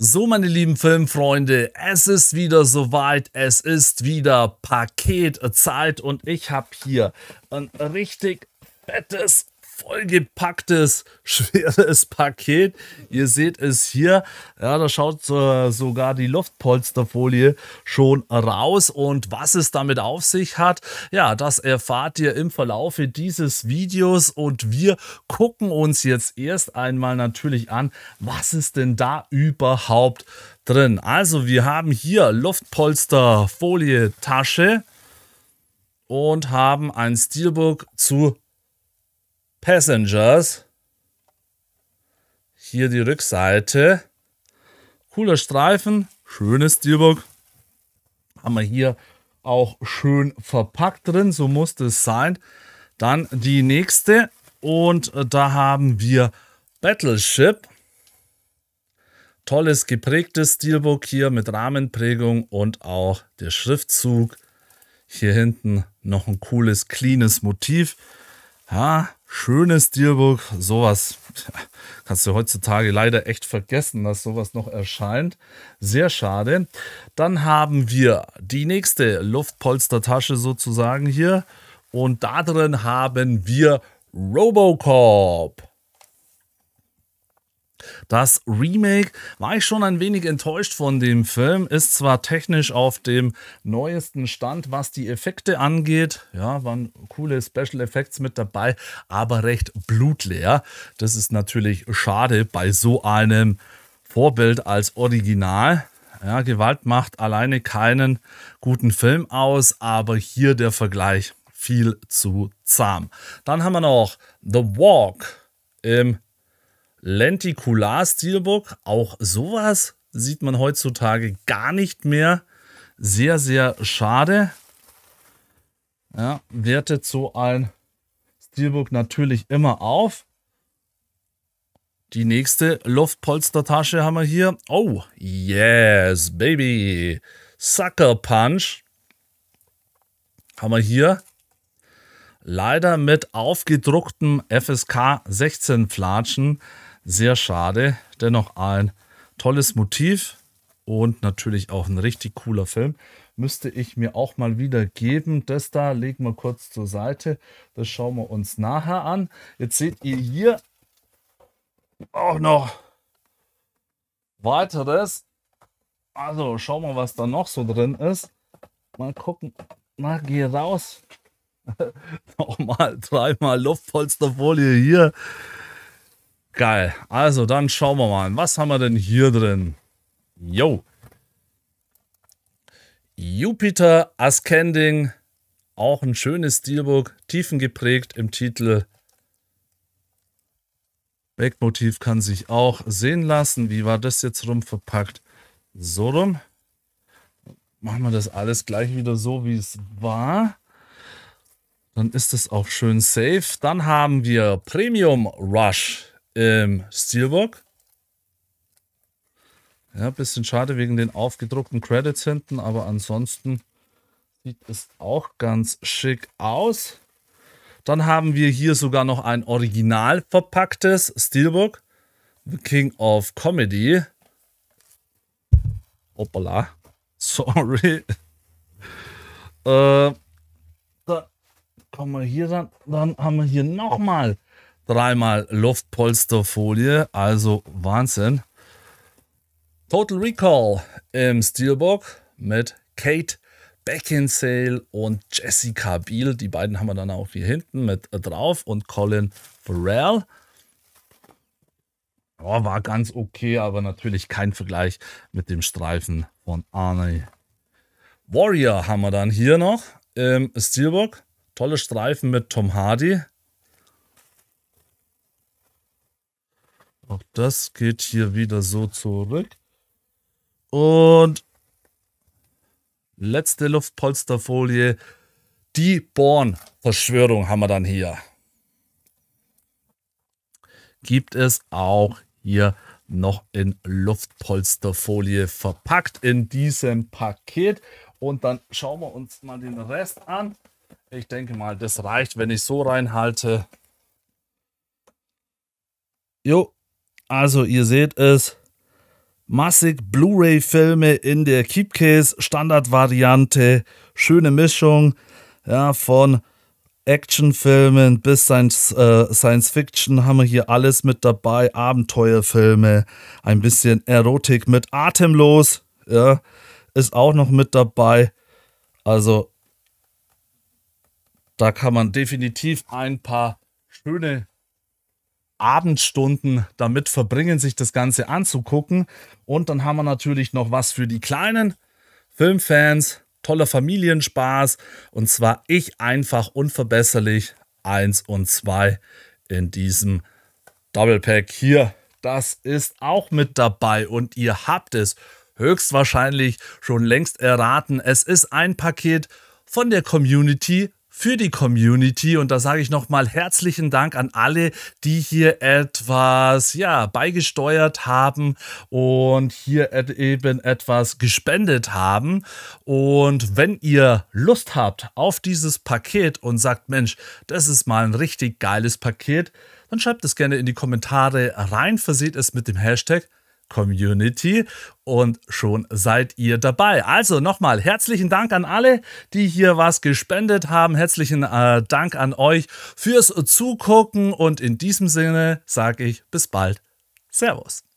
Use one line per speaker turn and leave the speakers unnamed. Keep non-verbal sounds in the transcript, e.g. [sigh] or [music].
So, meine lieben Filmfreunde, es ist wieder soweit, es ist wieder Paketzeit äh, und ich habe hier ein richtig fettes vollgepacktes, [laughs] schweres Paket. Ihr seht es hier. Ja, da schaut äh, sogar die Luftpolsterfolie schon raus. Und was es damit auf sich hat, ja, das erfahrt ihr im Verlauf dieses Videos. Und wir gucken uns jetzt erst einmal natürlich an, was ist denn da überhaupt drin. Also wir haben hier Luftpolsterfolie Tasche und haben ein Steelbook zu Passengers. Hier die Rückseite. Cooler Streifen, schönes Steelbook. Haben wir hier auch schön verpackt drin, so muss das sein. Dann die nächste und äh, da haben wir Battleship. Tolles geprägtes Steelbook hier mit Rahmenprägung und auch der Schriftzug. Hier hinten noch ein cooles, cleanes Motiv. Ja, schönes Steelbook, sowas kannst du heutzutage leider echt vergessen, dass sowas noch erscheint. Sehr schade. Dann haben wir die nächste Luftpolstertasche sozusagen hier und da drin haben wir Robocop. Das Remake war ich schon ein wenig enttäuscht von dem Film, ist zwar technisch auf dem neuesten Stand, was die Effekte angeht, ja, waren coole Special Effects mit dabei, aber recht blutleer. Das ist natürlich schade bei so einem Vorbild als Original. Ja, Gewalt macht alleine keinen guten Film aus, aber hier der Vergleich viel zu zahm. Dann haben wir noch The Walk im Lenticular-Steelbook, auch sowas sieht man heutzutage gar nicht mehr. Sehr, sehr schade. Ja, wertet so ein Steelbook natürlich immer auf. Die nächste Luftpolstertasche haben wir hier. Oh, yes, baby. Sucker Punch. Haben wir hier. Leider mit aufgedrucktem FSK 16 Flatschen. Sehr schade. Dennoch ein tolles Motiv und natürlich auch ein richtig cooler Film. Müsste ich mir auch mal wieder geben. Das da legen wir kurz zur Seite. Das schauen wir uns nachher an. Jetzt seht ihr hier auch noch weiteres. Also schauen wir, was da noch so drin ist. Mal gucken. Na, geh raus. [laughs] Nochmal dreimal Luftpolsterfolie hier. Geil. Also, dann schauen wir mal. Was haben wir denn hier drin? Yo. Jupiter Ascending. Auch ein schönes Steelbook. Tiefengeprägt im Titel. Backmotiv kann sich auch sehen lassen. Wie war das jetzt rum verpackt? So rum. Machen wir das alles gleich wieder so, wie es war. Dann ist es auch schön safe. Dann haben wir Premium Rush ähm, Steelwork. Ja, bisschen schade wegen den aufgedruckten Credits hinten, aber ansonsten sieht es auch ganz schick aus. Dann haben wir hier sogar noch ein original verpacktes Steelbook. The King of Comedy. Hoppala. [laughs] Sorry. äh, da kommen wir hier dann. Dann haben wir hier nochmal Dreimal Luftpolsterfolie, also Wahnsinn. Total Recall im Steelbook mit Kate Beckinsale und Jessica Biel. Die beiden haben wir dann auch hier hinten mit drauf und Colin Farrell. Oh, war ganz okay, aber natürlich kein Vergleich mit dem Streifen von Arne. Warrior haben wir dann hier noch im Steelbook. Tolle Streifen mit Tom Hardy. Auch das geht hier wieder so zurück. Und letzte Luftpolsterfolie. Die Born-Verschwörung haben wir dann hier. Gibt es auch hier noch in Luftpolsterfolie verpackt in diesem Paket. Und dann schauen wir uns mal den Rest an. Ich denke mal, das reicht, wenn ich so reinhalte. Jo, also ihr seht es, massig Blu-ray-Filme in der Keepcase Standardvariante, schöne Mischung ja, von Actionfilmen bis Science, äh, Science Fiction haben wir hier alles mit dabei, Abenteuerfilme, ein bisschen Erotik mit Atemlos, ja, ist auch noch mit dabei. Also da kann man definitiv ein paar schöne Abendstunden damit verbringen, sich das Ganze anzugucken. Und dann haben wir natürlich noch was für die kleinen Filmfans. Toller Familienspaß. Und zwar ich einfach unverbesserlich 1 und 2 in diesem Double Pack hier. Das ist auch mit dabei und ihr habt es höchstwahrscheinlich schon längst erraten. Es ist ein Paket von der Community für die Community. Und da sage ich nochmal herzlichen Dank an alle, die hier etwas ja, beigesteuert haben und hier eben etwas gespendet haben. Und wenn ihr Lust habt auf dieses Paket und sagt, Mensch, das ist mal ein richtig geiles Paket, dann schreibt es gerne in die Kommentare rein, verseht es mit dem Hashtag Community und schon seid ihr dabei. Also nochmal herzlichen Dank an alle, die hier was gespendet haben. Herzlichen äh, Dank an euch fürs Zugucken und in diesem Sinne sage ich bis bald. Servus.